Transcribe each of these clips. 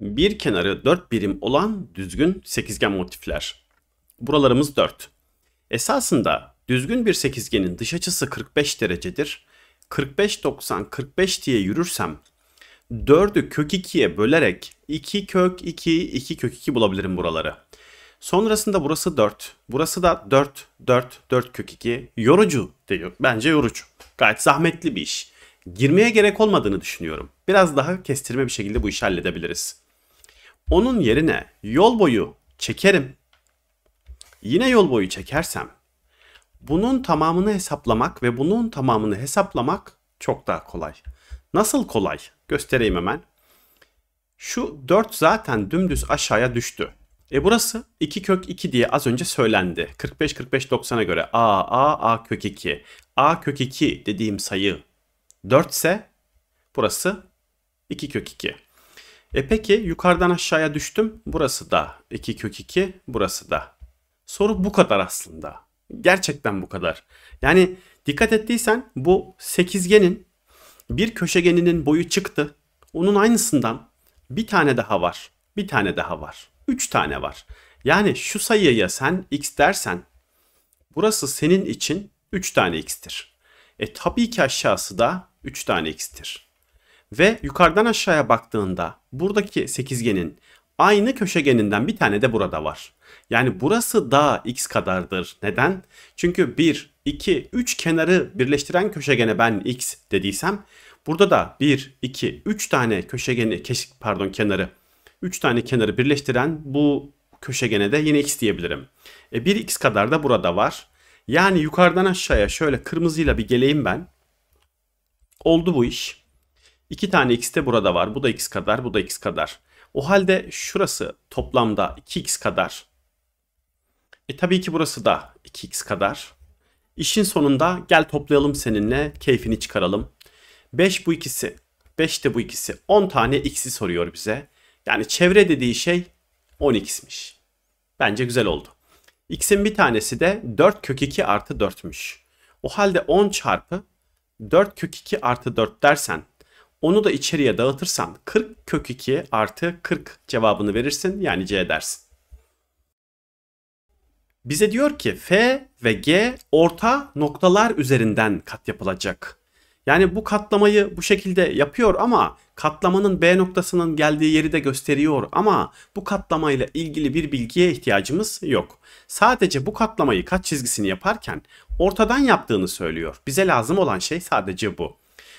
bir kenarı 4 birim olan düzgün sekizgen motifler. Buralarımız 4. Esasında düzgün bir sekizgenin dış açısı 45 derecedir. 45-90-45 diye yürürsem 4'ü kök 2'ye bölerek 2 kök 2, 2 kök 2 bulabilirim buraları. Sonrasında burası 4. Burası da 4, 4, 4 kök 2. Yorucu diyor. Bence yorucu. Gayet zahmetli bir iş. Girmeye gerek olmadığını düşünüyorum. Biraz daha kestirme bir şekilde bu işi halledebiliriz. Onun yerine yol boyu çekerim. Yine yol boyu çekersem bunun tamamını hesaplamak ve bunun tamamını hesaplamak çok daha kolay. Nasıl kolay? Göstereyim hemen. Şu 4 zaten dümdüz aşağıya düştü. E burası 2 kök 2 diye az önce söylendi. 45 45 90'a göre a a a kök 2. a kök 2 dediğim sayı 4 ise burası 2 kök 2. E peki yukarıdan aşağıya düştüm. Burası da 2 kök 2 burası da. Soru bu kadar aslında. Gerçekten bu kadar. Yani dikkat ettiysen bu sekizgenin bir köşegeninin boyu çıktı. Onun aynısından bir tane daha var. Bir tane daha var. Üç tane var. Yani şu sayıya sen x dersen burası senin için 3 tane x'tir. E tabii ki aşağısı da 3 tane x'tir ve yukarıdan aşağıya baktığında buradaki sekizgenin aynı köşegeninden bir tane de burada var. Yani burası da x kadardır. Neden? Çünkü 1, 2, 3 kenarı birleştiren köşegene ben x dediysem burada da 1, 2, 3 tane köşegeni keşik pardon kenarı 3 tane kenarı birleştiren bu köşegene de yine x diyebilirim. E 1x kadar da burada var. Yani yukarıdan aşağıya şöyle kırmızıyla bir geleyim ben. Oldu bu iş. 2 tane x de burada var. Bu da x kadar, bu da x kadar. O halde şurası toplamda 2x kadar. E tabii ki burası da 2x kadar. İşin sonunda gel toplayalım seninle, keyfini çıkaralım. 5 bu ikisi, 5 de bu ikisi. 10 tane x'i soruyor bize. Yani çevre dediği şey 10x'miş. Bence güzel oldu. x'in bir tanesi de 4 kök 2 artı 4'müş. O halde 10 çarpı 4 kök 2 artı 4 dersen onu da içeriye dağıtırsan 40 kök 2 artı 40 cevabını verirsin yani C dersin. Bize diyor ki F ve G orta noktalar üzerinden kat yapılacak. Yani bu katlamayı bu şekilde yapıyor ama katlamanın B noktasının geldiği yeri de gösteriyor ama bu katlamayla ilgili bir bilgiye ihtiyacımız yok. Sadece bu katlamayı kaç çizgisini yaparken ortadan yaptığını söylüyor. Bize lazım olan şey sadece bu.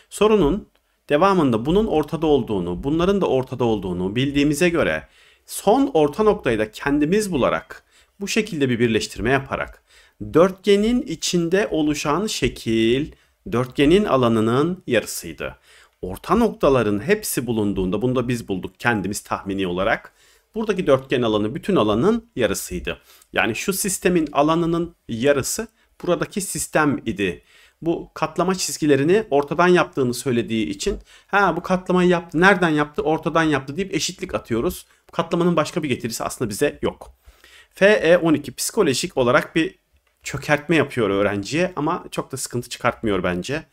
Sorunun Devamında bunun ortada olduğunu, bunların da ortada olduğunu bildiğimize göre son orta noktayı da kendimiz bularak bu şekilde bir birleştirme yaparak dörtgenin içinde oluşan şekil dörtgenin alanının yarısıydı. Orta noktaların hepsi bulunduğunda bunu da biz bulduk kendimiz tahmini olarak. Buradaki dörtgen alanı bütün alanın yarısıydı. Yani şu sistemin alanının yarısı buradaki sistem idi bu katlama çizgilerini ortadan yaptığını söylediği için ha bu katlamayı yaptı nereden yaptı ortadan yaptı deyip eşitlik atıyoruz. Bu katlamanın başka bir getirisi aslında bize yok. FE12 psikolojik olarak bir çökertme yapıyor öğrenciye ama çok da sıkıntı çıkartmıyor bence.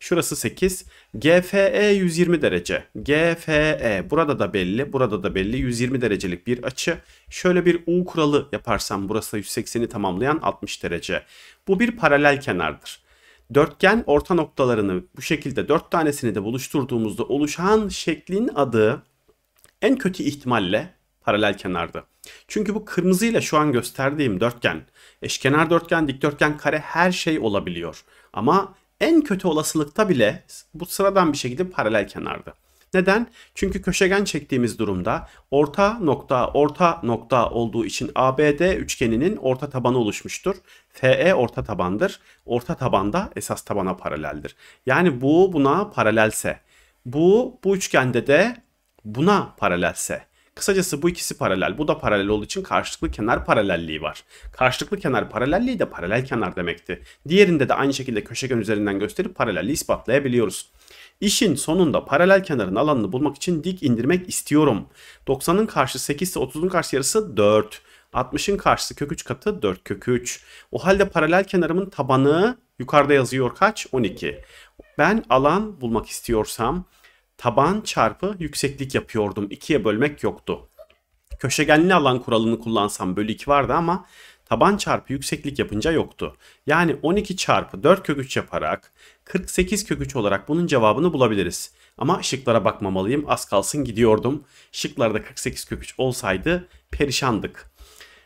Şurası 8. GFE 120 derece. GFE burada da belli, burada da belli. 120 derecelik bir açı. Şöyle bir U kuralı yaparsam burası da 180'i tamamlayan 60 derece. Bu bir paralel kenardır dörtgen orta noktalarını bu şekilde dört tanesini de buluşturduğumuzda oluşan şeklin adı en kötü ihtimalle paralel kenardı. Çünkü bu kırmızıyla şu an gösterdiğim dörtgen, eşkenar dörtgen, dikdörtgen, kare her şey olabiliyor. Ama en kötü olasılıkta bile bu sıradan bir şekilde paralel kenardı. Neden? Çünkü köşegen çektiğimiz durumda orta nokta orta nokta olduğu için ABD üçgeninin orta tabanı oluşmuştur. FE orta tabandır. Orta tabanda esas tabana paraleldir. Yani bu buna paralelse, bu bu üçgende de buna paralelse Kısacası bu ikisi paralel. Bu da paralel olduğu için karşılıklı kenar paralelliği var. Karşılıklı kenar paralelliği de paralel kenar demekti. Diğerinde de aynı şekilde köşegen üzerinden gösterip paralelliği ispatlayabiliyoruz. İşin sonunda paralel kenarın alanını bulmak için dik indirmek istiyorum. 90'ın karşı 8 ise 30'un karşı yarısı 4. 60'ın karşısı kök 3 katı 4 kök 3. O halde paralel kenarımın tabanı yukarıda yazıyor kaç? 12. Ben alan bulmak istiyorsam taban çarpı yükseklik yapıyordum. 2'ye bölmek yoktu. Köşegenli alan kuralını kullansam bölü 2 vardı ama taban çarpı yükseklik yapınca yoktu. Yani 12 çarpı 4 kök köküç yaparak 48 kök köküç olarak bunun cevabını bulabiliriz. Ama şıklara bakmamalıyım az kalsın gidiyordum. Şıklarda 48 kök köküç olsaydı perişandık.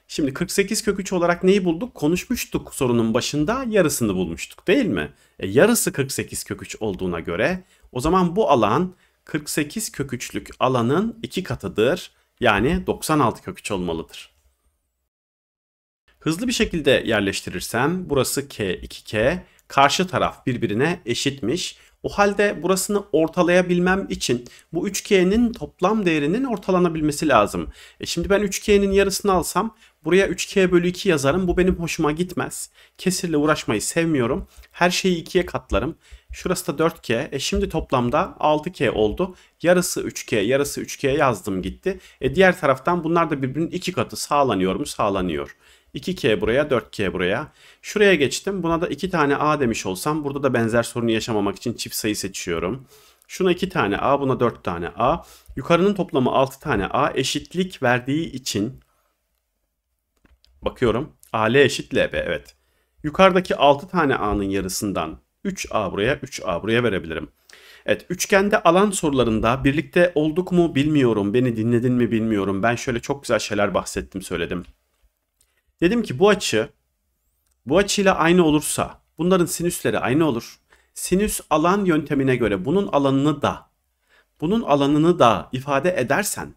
Şimdi 48 kök köküç olarak neyi bulduk? Konuşmuştuk sorunun başında yarısını bulmuştuk değil mi? E, yarısı 48 kök köküç olduğuna göre o zaman bu alan 48 kök köküçlük alanın 2 katıdır. Yani 96 kök köküç olmalıdır. Hızlı bir şekilde yerleştirirsem burası K2K, karşı taraf birbirine eşitmiş. O halde burasını ortalayabilmem için bu 3K'nin toplam değerinin ortalanabilmesi lazım. E şimdi ben 3K'nin yarısını alsam buraya 3K bölü 2 yazarım. Bu benim hoşuma gitmez. Kesirle uğraşmayı sevmiyorum. Her şeyi 2'ye katlarım. Şurası da 4K. E şimdi toplamda 6K oldu. Yarısı 3K, yarısı 3K yazdım gitti. E diğer taraftan bunlar da birbirinin iki katı sağlanıyor mu? Sağlanıyor. 2K buraya 4K buraya. Şuraya geçtim. Buna da 2 tane A demiş olsam burada da benzer sorunu yaşamamak için çift sayı seçiyorum. Şuna 2 tane A buna 4 tane A. Yukarının toplamı 6 tane A eşitlik verdiği için bakıyorum. AL eşit LB evet. Yukarıdaki 6 tane A'nın yarısından 3A buraya 3A buraya verebilirim. Evet üçgende alan sorularında birlikte olduk mu bilmiyorum. Beni dinledin mi bilmiyorum. Ben şöyle çok güzel şeyler bahsettim söyledim. Dedim ki bu açı bu açıyla aynı olursa bunların sinüsleri aynı olur. Sinüs alan yöntemine göre bunun alanını da bunun alanını da ifade edersen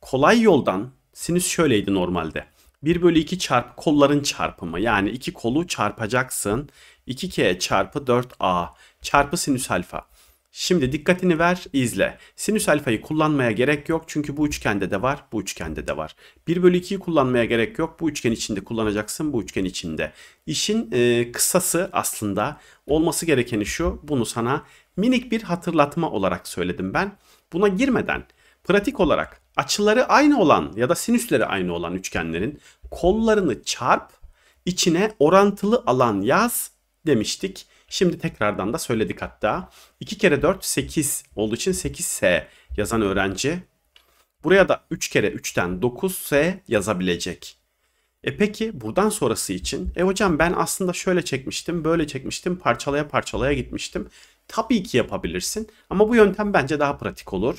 kolay yoldan sinüs şöyleydi normalde. 1 bölü 2 çarpı kolların çarpımı yani iki kolu çarpacaksın. 2k çarpı 4a çarpı sinüs alfa. Şimdi dikkatini ver, izle. Sinüs alfayı kullanmaya gerek yok çünkü bu üçgende de var, bu üçgende de var. 1 bölü 2'yi kullanmaya gerek yok. Bu üçgen içinde kullanacaksın, bu üçgen içinde. İşin e, kısası aslında olması gerekeni şu. Bunu sana minik bir hatırlatma olarak söyledim ben. Buna girmeden pratik olarak açıları aynı olan ya da sinüsleri aynı olan üçgenlerin kollarını çarp, içine orantılı alan yaz demiştik. Şimdi tekrardan da söyledik hatta. 2 kere 4 8 olduğu için 8S yazan öğrenci. Buraya da 3 kere 3'ten 9S yazabilecek. E peki buradan sonrası için? E hocam ben aslında şöyle çekmiştim, böyle çekmiştim, parçalaya parçalaya gitmiştim. Tabii ki yapabilirsin ama bu yöntem bence daha pratik olur.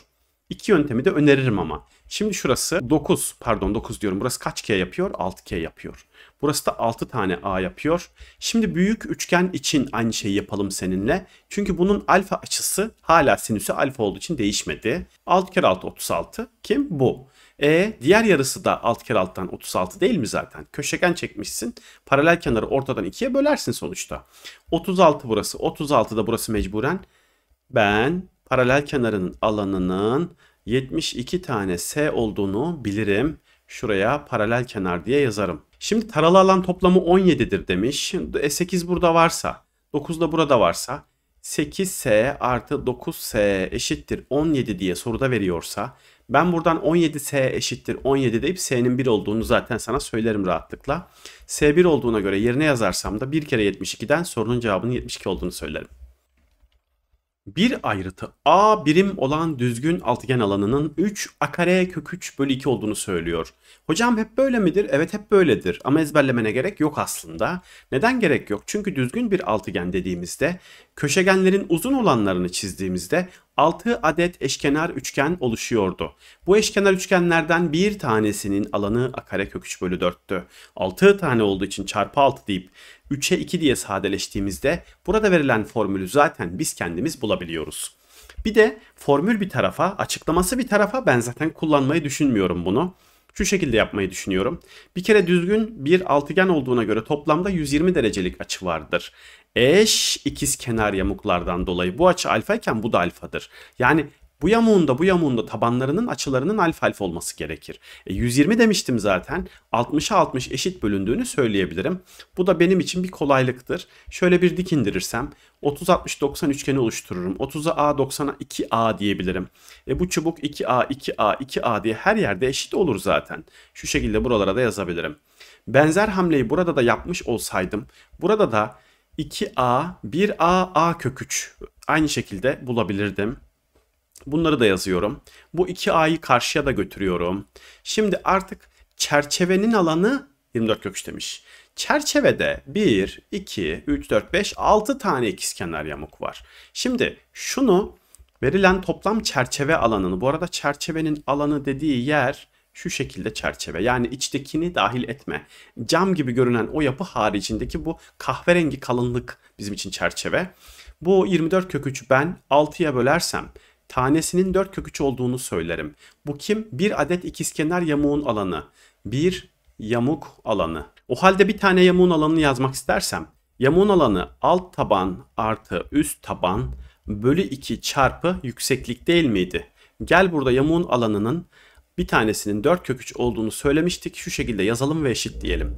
İki yöntemi de öneririm ama. Şimdi şurası 9 pardon 9 diyorum. Burası kaç K yapıyor? 6 K yapıyor. Burası da 6 tane A yapıyor. Şimdi büyük üçgen için aynı şeyi yapalım seninle. Çünkü bunun alfa açısı hala sinüsü alfa olduğu için değişmedi. 6 kere 6 36. Kim? Bu. E diğer yarısı da 6 kere 6'dan 36 değil mi zaten? Köşegen çekmişsin. Paralel kenarı ortadan ikiye bölersin sonuçta. 36 burası. 36 da burası mecburen. Ben paralel kenarının alanının 72 tane S olduğunu bilirim. Şuraya paralel kenar diye yazarım. Şimdi taralı alan toplamı 17'dir demiş. E 8 burada varsa, 9 da burada varsa 8S artı 9S eşittir 17 diye soruda veriyorsa ben buradan 17S eşittir 17 deyip S'nin 1 olduğunu zaten sana söylerim rahatlıkla. S1 olduğuna göre yerine yazarsam da 1 kere 72'den sorunun cevabının 72 olduğunu söylerim bir ayrıtı A birim olan düzgün altıgen alanının 3 A kare kök 3 bölü 2 olduğunu söylüyor. Hocam hep böyle midir? Evet hep böyledir ama ezberlemene gerek yok aslında. Neden gerek yok? Çünkü düzgün bir altıgen dediğimizde köşegenlerin uzun olanlarını çizdiğimizde 6 adet eşkenar üçgen oluşuyordu. Bu eşkenar üçgenlerden bir tanesinin alanı a karekök 3 bölü 4'tü. 6 tane olduğu için çarpı 6 deyip 3'e 2 diye sadeleştiğimizde burada verilen formülü zaten biz kendimiz bulabiliyoruz. Bir de formül bir tarafa, açıklaması bir tarafa ben zaten kullanmayı düşünmüyorum bunu. Şu şekilde yapmayı düşünüyorum. Bir kere düzgün bir altıgen olduğuna göre toplamda 120 derecelik açı vardır. Eş ikiz kenar yamuklardan dolayı bu açı alfa iken bu da alfadır. Yani bu yamuğun da bu yamuğun da tabanlarının açılarının alfa alfa olması gerekir. E, 120 demiştim zaten. 60'a 60 eşit bölündüğünü söyleyebilirim. Bu da benim için bir kolaylıktır. Şöyle bir dik indirirsem 30-60-90 üçgeni oluştururum. 30'a A, 90'a 2A diyebilirim. E bu çubuk 2A, 2A, 2A diye her yerde eşit olur zaten. Şu şekilde buralara da yazabilirim. Benzer hamleyi burada da yapmış olsaydım, burada da 2A, 1A, A kök 3 aynı şekilde bulabilirdim. Bunları da yazıyorum. Bu iki A'yı karşıya da götürüyorum. Şimdi artık çerçevenin alanı 24 kök demiş. Çerçevede 1, 2, 3, 4, 5, 6 tane ikizkenar yamuk var. Şimdi şunu verilen toplam çerçeve alanını, bu arada çerçevenin alanı dediği yer şu şekilde çerçeve. Yani içtekini dahil etme. Cam gibi görünen o yapı haricindeki bu kahverengi kalınlık bizim için çerçeve. Bu 24 kök 3 ben 6'ya bölersem tanesinin 4 kök 3 olduğunu söylerim. Bu kim? Bir adet ikizkenar yamuğun alanı. Bir yamuk alanı. O halde bir tane yamuğun alanını yazmak istersem yamuğun alanı alt taban artı üst taban bölü 2 çarpı yükseklik değil miydi? Gel burada yamuğun alanının bir tanesinin 4 kök 3 olduğunu söylemiştik. Şu şekilde yazalım ve eşit diyelim.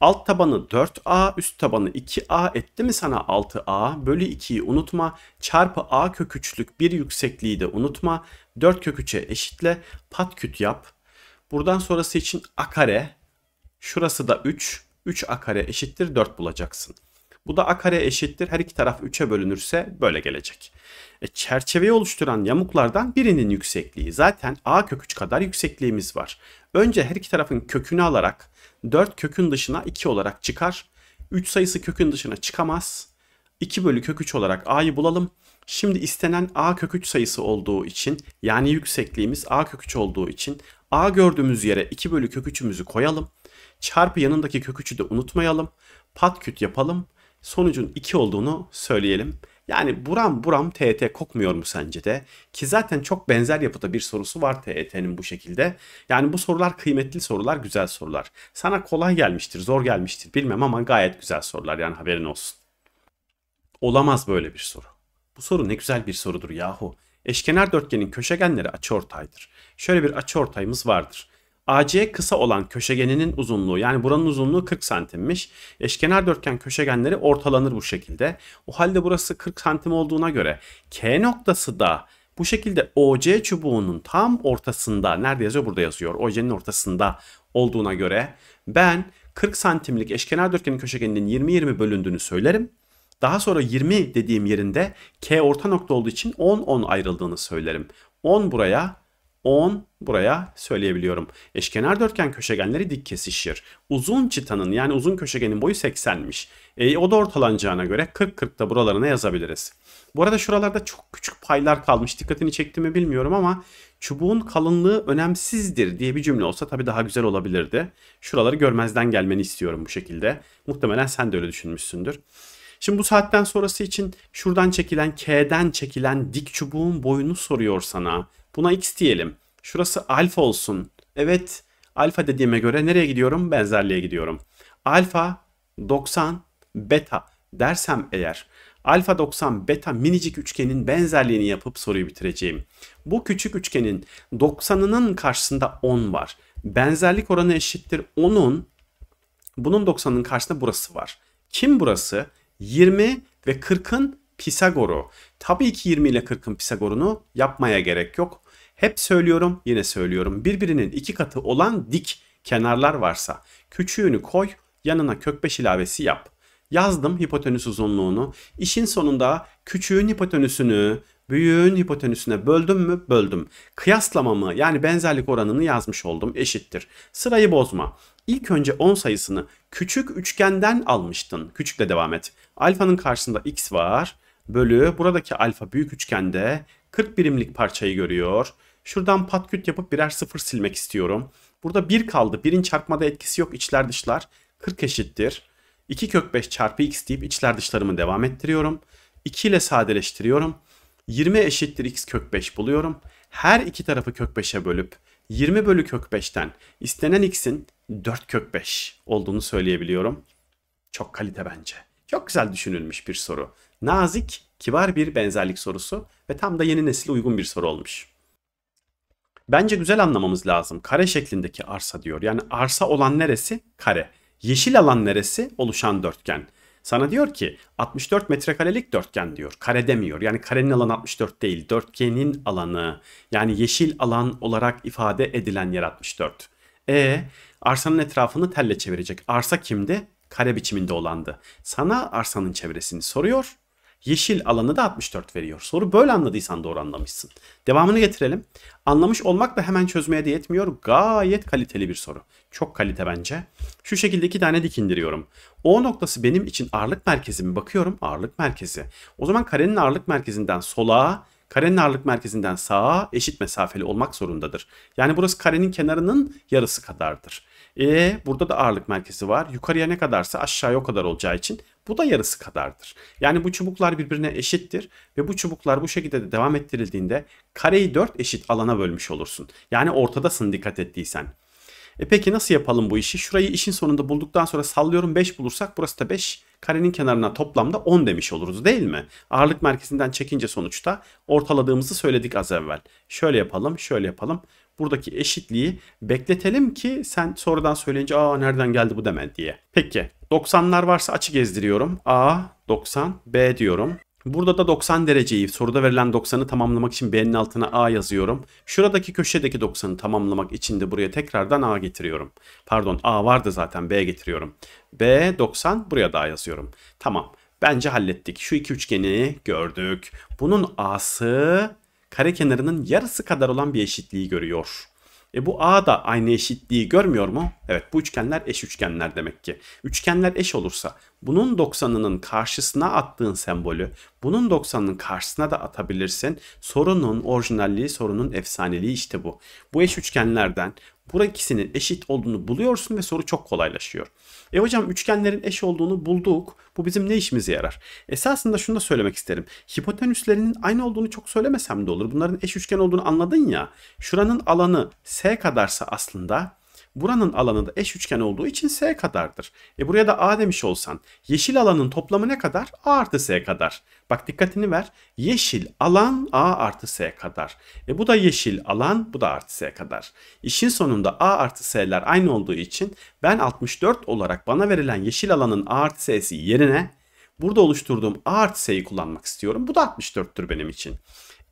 Alt tabanı 4a, üst tabanı 2a etti mi sana 6a bölü 2'yi unutma. Çarpı a kök 3'lük bir yüksekliği de unutma. 4 köküçe 3'e eşitle patküt yap. Buradan sonrası için a kare. Şurası da 3. 3 a kare eşittir 4 bulacaksın. Bu da a kare eşittir. Her iki taraf 3'e bölünürse böyle gelecek. E, çerçeveyi oluşturan yamuklardan birinin yüksekliği. Zaten a kök 3 kadar yüksekliğimiz var. Önce her iki tarafın kökünü alarak 4 kökün dışına 2 olarak çıkar. 3 sayısı kökün dışına çıkamaz. 2 bölü kök 3 olarak a'yı bulalım. Şimdi istenen a kök 3 sayısı olduğu için yani yüksekliğimiz a kök 3 olduğu için a gördüğümüz yere 2 bölü kök 3'ümüzü koyalım. Çarpı yanındaki kök 3'ü de unutmayalım. Pat Patküt yapalım. Sonucun 2 olduğunu söyleyelim. Yani buram buram TET kokmuyor mu sence de? Ki zaten çok benzer yapıda bir sorusu var TET'nin bu şekilde. Yani bu sorular kıymetli sorular, güzel sorular. Sana kolay gelmiştir, zor gelmiştir bilmem ama gayet güzel sorular yani haberin olsun. Olamaz böyle bir soru. Bu soru ne güzel bir sorudur yahu. Eşkenar dörtgenin köşegenleri açıortaydır. Şöyle bir açıortayımız vardır. AC kısa olan köşegeninin uzunluğu yani buranın uzunluğu 40 santimmiş. Eşkenar dörtgen köşegenleri ortalanır bu şekilde. O halde burası 40 santim olduğuna göre K noktası da bu şekilde OC çubuğunun tam ortasında nerede yazıyor burada yazıyor. OC'nin ortasında olduğuna göre ben 40 santimlik eşkenar dörtgenin köşegeninin 20-20 bölündüğünü söylerim. Daha sonra 20 dediğim yerinde K orta nokta olduğu için 10-10 ayrıldığını söylerim. 10 buraya 10 buraya söyleyebiliyorum. Eşkenar dörtgen köşegenleri dik kesişir. Uzun çıtanın yani uzun köşegenin boyu 80'miş. E, o da ortalanacağına göre 40-40'da 40 buralarına yazabiliriz. Bu arada şuralarda çok küçük paylar kalmış. Dikkatini çekti mi bilmiyorum ama çubuğun kalınlığı önemsizdir diye bir cümle olsa tabii daha güzel olabilirdi. Şuraları görmezden gelmeni istiyorum bu şekilde. Muhtemelen sen de öyle düşünmüşsündür. Şimdi bu saatten sonrası için şuradan çekilen K'den çekilen dik çubuğun boyunu soruyor sana. Buna X diyelim. Şurası alfa olsun. Evet alfa dediğime göre nereye gidiyorum? Benzerliğe gidiyorum. Alfa 90 beta dersem eğer alfa 90 beta minicik üçgenin benzerliğini yapıp soruyu bitireceğim. Bu küçük üçgenin 90'ının karşısında 10 var. Benzerlik oranı eşittir 10'un bunun 90'ın karşısında burası var. Kim burası? 20 ve 40'ın Pisagor'u. Tabii ki 20 ile 40'ın Pisagor'unu yapmaya gerek yok. Hep söylüyorum yine söylüyorum birbirinin iki katı olan dik kenarlar varsa küçüğünü koy yanına kök 5 ilavesi yap. Yazdım hipotenüs uzunluğunu. İşin sonunda küçüğün hipotenüsünü Büyüğün hipotenüsüne böldüm mü? Böldüm. Kıyaslamamı yani benzerlik oranını yazmış oldum. Eşittir. Sırayı bozma. İlk önce 10 sayısını küçük üçgenden almıştın. Küçükle devam et. Alfanın karşısında x var. Bölü buradaki alfa büyük üçgende 40 birimlik parçayı görüyor. Şuradan patküt yapıp birer sıfır silmek istiyorum. Burada 1 kaldı. 1'in çarpmada etkisi yok. İçler dışlar 40 eşittir. 2 kök 5 çarpı x deyip içler dışlarımı devam ettiriyorum. 2 ile sadeleştiriyorum. 20 eşittir x kök 5 buluyorum. Her iki tarafı kök 5'e bölüp 20 bölü kök 5'ten istenen x'in 4 kök 5 olduğunu söyleyebiliyorum. Çok kalite bence. Çok güzel düşünülmüş bir soru. Nazik, kibar bir benzerlik sorusu ve tam da yeni nesile uygun bir soru olmuş. Bence güzel anlamamız lazım. Kare şeklindeki arsa diyor. Yani arsa olan neresi? Kare. Yeşil alan neresi? Oluşan dörtgen. Sana diyor ki 64 metrekarelik dörtgen diyor. Kare demiyor. Yani karenin alanı 64 değil. Dörtgenin alanı yani yeşil alan olarak ifade edilen yer 64. E arsanın etrafını telle çevirecek. Arsa kimdi? Kare biçiminde olandı. Sana arsanın çevresini soruyor. Yeşil alanı da 64 veriyor. Soru böyle anladıysan doğru anlamışsın. Devamını getirelim. Anlamış olmak da hemen çözmeye de yetmiyor. Gayet kaliteli bir soru. Çok kalite bence. Şu şekilde iki tane dik indiriyorum. O noktası benim için ağırlık merkezi mi? Bakıyorum ağırlık merkezi. O zaman karenin ağırlık merkezinden sola, karenin ağırlık merkezinden sağa eşit mesafeli olmak zorundadır. Yani burası karenin kenarının yarısı kadardır. E burada da ağırlık merkezi var. Yukarıya ne kadarsa aşağıya o kadar olacağı için bu da yarısı kadardır. Yani bu çubuklar birbirine eşittir ve bu çubuklar bu şekilde de devam ettirildiğinde kareyi 4 eşit alana bölmüş olursun. Yani ortadasın dikkat ettiysen. E peki nasıl yapalım bu işi? Şurayı işin sonunda bulduktan sonra sallıyorum 5 bulursak burası da 5. Karenin kenarına toplamda 10 demiş oluruz değil mi? Ağırlık merkezinden çekince sonuçta ortaladığımızı söyledik az evvel. Şöyle yapalım, şöyle yapalım. Buradaki eşitliği bekletelim ki sen sonradan söyleyince aa nereden geldi bu demen diye. Peki 90'lar varsa açı gezdiriyorum. A 90, B diyorum. Burada da 90 dereceyi soruda verilen 90'ı tamamlamak için B'nin altına A yazıyorum. Şuradaki köşedeki 90'ı tamamlamak için de buraya tekrardan A getiriyorum. Pardon A vardı zaten B getiriyorum. B 90 buraya da A yazıyorum. Tamam bence hallettik. Şu iki üçgeni gördük. Bunun A'sı kare kenarının yarısı kadar olan bir eşitliği görüyor. E bu A da aynı eşitliği görmüyor mu? Evet bu üçgenler eş üçgenler demek ki. Üçgenler eş olursa bunun 90'ının karşısına attığın sembolü bunun 90'ının karşısına da atabilirsin. Sorunun orijinalliği sorunun efsaneliği işte bu. Bu eş üçgenlerden Bura ikisinin eşit olduğunu buluyorsun ve soru çok kolaylaşıyor. E hocam üçgenlerin eş olduğunu bulduk. Bu bizim ne işimize yarar? Esasında şunu da söylemek isterim. Hipotenüslerinin aynı olduğunu çok söylemesem de olur. Bunların eş üçgen olduğunu anladın ya. Şuranın alanı S kadarsa aslında Buranın alanı da eş üçgen olduğu için S kadardır. E buraya da A demiş olsan yeşil alanın toplamı ne kadar? A artı S kadar. Bak dikkatini ver. Yeşil alan A artı S kadar. E bu da yeşil alan bu da artı S kadar. İşin sonunda A artı S'ler aynı olduğu için ben 64 olarak bana verilen yeşil alanın A artı S'si yerine burada oluşturduğum A artı S'yi kullanmak istiyorum. Bu da 64'tür benim için.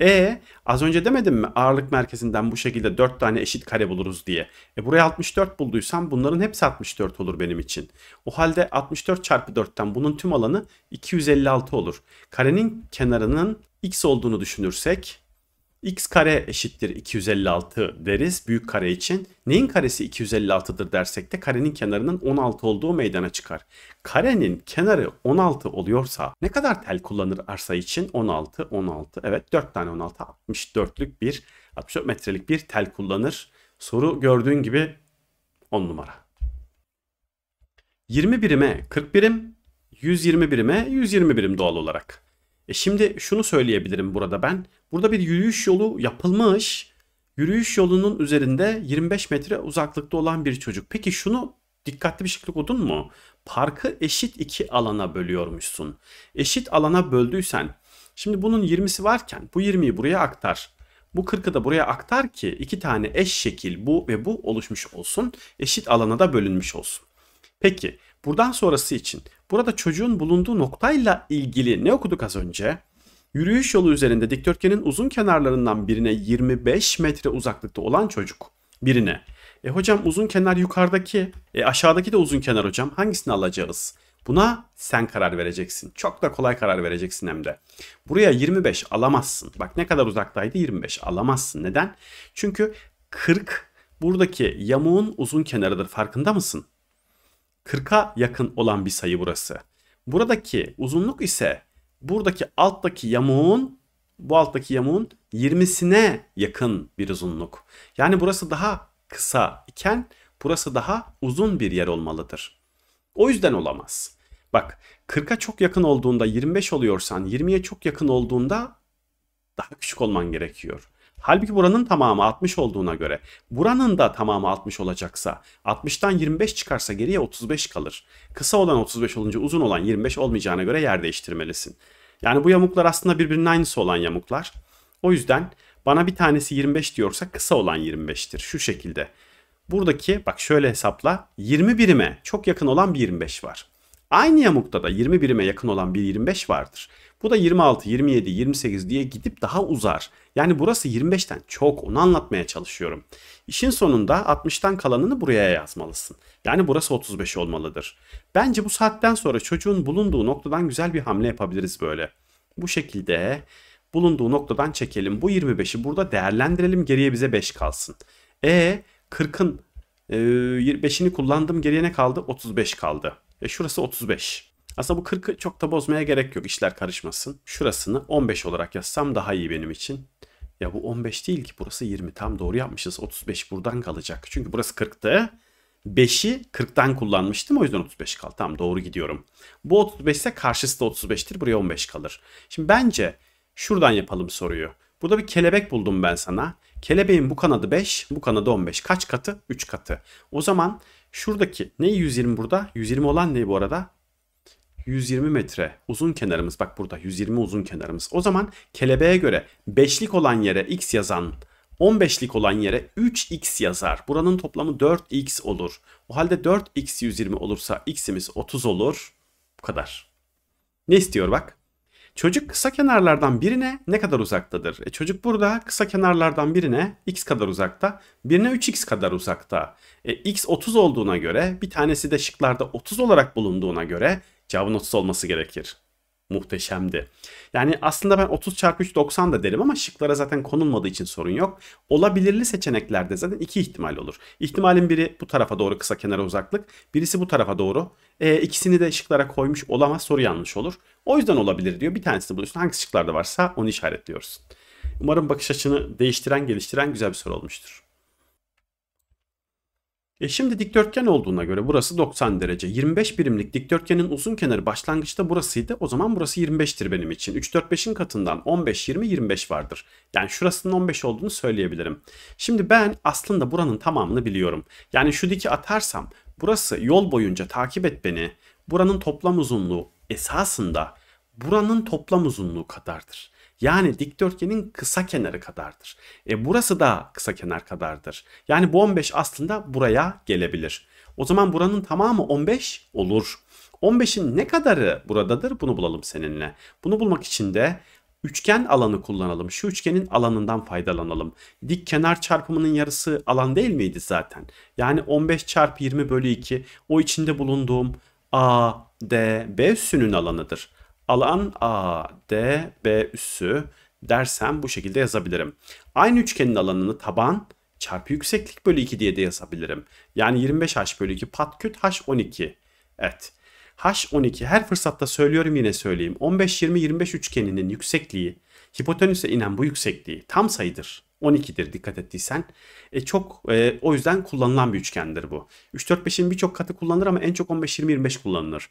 E az önce demedim mi ağırlık merkezinden bu şekilde 4 tane eşit kare buluruz diye. E buraya 64 bulduysam bunların hepsi 64 olur benim için. O halde 64 çarpı 4'ten bunun tüm alanı 256 olur. Karenin kenarının x olduğunu düşünürsek x kare eşittir 256 deriz büyük kare için. Neyin karesi 256'dır dersek de karenin kenarının 16 olduğu meydana çıkar. Karenin kenarı 16 oluyorsa ne kadar tel kullanır arsa için? 16, 16 evet 4 tane 16 64'lük bir 64 metrelik bir tel kullanır. Soru gördüğün gibi 10 numara. 20 birime 40 birim, 120 birime 120 birim doğal olarak. E şimdi şunu söyleyebilirim burada ben. Burada bir yürüyüş yolu yapılmış. Yürüyüş yolunun üzerinde 25 metre uzaklıkta olan bir çocuk. Peki şunu dikkatli bir şekilde okudun mu? Parkı eşit iki alana bölüyormuşsun. Eşit alana böldüysen şimdi bunun 20'si varken bu 20'yi buraya aktar. Bu 40'ı da buraya aktar ki iki tane eş şekil bu ve bu oluşmuş olsun. Eşit alana da bölünmüş olsun. Peki buradan sonrası için Burada çocuğun bulunduğu noktayla ilgili ne okuduk az önce? Yürüyüş yolu üzerinde dikdörtgenin uzun kenarlarından birine 25 metre uzaklıkta olan çocuk. Birine. E hocam uzun kenar yukarıdaki, e aşağıdaki de uzun kenar hocam. Hangisini alacağız? Buna sen karar vereceksin. Çok da kolay karar vereceksin hem de. Buraya 25 alamazsın. Bak ne kadar uzaktaydı 25 alamazsın. Neden? Çünkü 40 buradaki yamuğun uzun kenarıdır. Farkında mısın? 40'a yakın olan bir sayı burası. Buradaki uzunluk ise buradaki alttaki yamuğun bu alttaki yamuğun 20'sine yakın bir uzunluk. Yani burası daha kısa iken burası daha uzun bir yer olmalıdır. O yüzden olamaz. Bak 40'a çok yakın olduğunda 25 oluyorsan 20'ye çok yakın olduğunda daha küçük olman gerekiyor. Halbuki buranın tamamı 60 olduğuna göre buranın da tamamı 60 olacaksa 60'tan 25 çıkarsa geriye 35 kalır. Kısa olan 35 olunca uzun olan 25 olmayacağına göre yer değiştirmelisin. Yani bu yamuklar aslında birbirinin aynısı olan yamuklar. O yüzden bana bir tanesi 25 diyorsa kısa olan 25'tir. Şu şekilde. Buradaki bak şöyle hesapla 20 birime çok yakın olan bir 25 var. Aynı yamukta da 20 birime yakın olan bir 25 vardır. Bu da 26, 27, 28 diye gidip daha uzar. Yani burası 25'ten çok onu anlatmaya çalışıyorum. İşin sonunda 60'tan kalanını buraya yazmalısın. Yani burası 35 olmalıdır. Bence bu saatten sonra çocuğun bulunduğu noktadan güzel bir hamle yapabiliriz böyle. Bu şekilde bulunduğu noktadan çekelim. Bu 25'i burada değerlendirelim geriye bize 5 kalsın. E 40'ın 25'ini e, kullandım geriye ne kaldı? 35 kaldı. E şurası 35. Aslında bu 40'ı çok da bozmaya gerek yok işler karışmasın. Şurasını 15 olarak yazsam daha iyi benim için. Ya bu 15 değil ki burası 20. Tam doğru yapmışız. 35 buradan kalacak. Çünkü burası 40'tı. 5'i 40'tan kullanmıştım o yüzden 35 kaldı. Tamam doğru gidiyorum. Bu 35 ise karşısı da 35'tir. Buraya 15 kalır. Şimdi bence şuradan yapalım soruyu. Burada bir kelebek buldum ben sana. Kelebeğin bu kanadı 5, bu kanadı 15. Kaç katı? 3 katı. O zaman Şuradaki ne 120 burada? 120 olan ne bu arada? 120 metre uzun kenarımız. Bak burada 120 uzun kenarımız. O zaman kelebeğe göre 5'lik olan yere x yazan 15'lik olan yere 3x yazar. Buranın toplamı 4x olur. O halde 4x 120 olursa x'imiz 30 olur. Bu kadar. Ne istiyor bak? Çocuk kısa kenarlardan birine ne kadar uzaktadır? E çocuk burada kısa kenarlardan birine x kadar uzakta, birine 3x kadar uzakta. E x 30 olduğuna göre bir tanesi de şıklarda 30 olarak bulunduğuna göre cevabın 30 olması gerekir muhteşemdi. Yani aslında ben 30 çarpı 3 90 da derim ama şıklara zaten konulmadığı için sorun yok. Olabilirli seçeneklerde zaten iki ihtimal olur. İhtimalin biri bu tarafa doğru kısa kenara uzaklık. Birisi bu tarafa doğru. E, ikisini de şıklara koymuş olamaz soru yanlış olur. O yüzden olabilir diyor. Bir tanesini buluyorsun. Hangi şıklarda varsa onu işaretliyoruz. Umarım bakış açını değiştiren geliştiren güzel bir soru olmuştur. E şimdi dikdörtgen olduğuna göre burası 90 derece. 25 birimlik dikdörtgenin uzun kenarı başlangıçta burasıydı. O zaman burası 25'tir benim için. 3, 4, 5'in katından 15, 20, 25 vardır. Yani şurasının 15 olduğunu söyleyebilirim. Şimdi ben aslında buranın tamamını biliyorum. Yani şu diki atarsam burası yol boyunca takip et beni. Buranın toplam uzunluğu esasında buranın toplam uzunluğu kadardır. Yani dikdörtgenin kısa kenarı kadardır. E burası da kısa kenar kadardır. Yani bu 15 aslında buraya gelebilir. O zaman buranın tamamı 15 olur. 15'in ne kadarı buradadır bunu bulalım seninle. Bunu bulmak için de üçgen alanı kullanalım. Şu üçgenin alanından faydalanalım. Dik kenar çarpımının yarısı alan değil miydi zaten? Yani 15 çarpı 20 bölü 2 o içinde bulunduğum A, D, B üssünün alanıdır alan A, D, B üssü dersem bu şekilde yazabilirim. Aynı üçgenin alanını taban çarpı yükseklik bölü 2 diye de yazabilirim. Yani 25H bölü 2 patküt H12. Evet. H12 her fırsatta söylüyorum yine söyleyeyim. 15-20-25 üçgeninin yüksekliği hipotenüse inen bu yüksekliği tam sayıdır. 12'dir dikkat ettiysen. E çok e, o yüzden kullanılan bir üçgendir bu. 3 4 5'in birçok katı kullanılır ama en çok 15 20 25 kullanılır.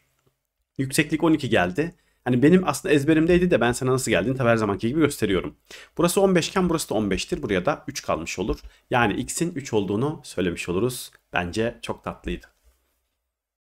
Yükseklik 12 geldi. Hani benim aslında ezberimdeydi de ben sana nasıl geldiğini tabi her zamanki gibi gösteriyorum. Burası 15 iken burası da 15'tir. Buraya da 3 kalmış olur. Yani x'in 3 olduğunu söylemiş oluruz. Bence çok tatlıydı.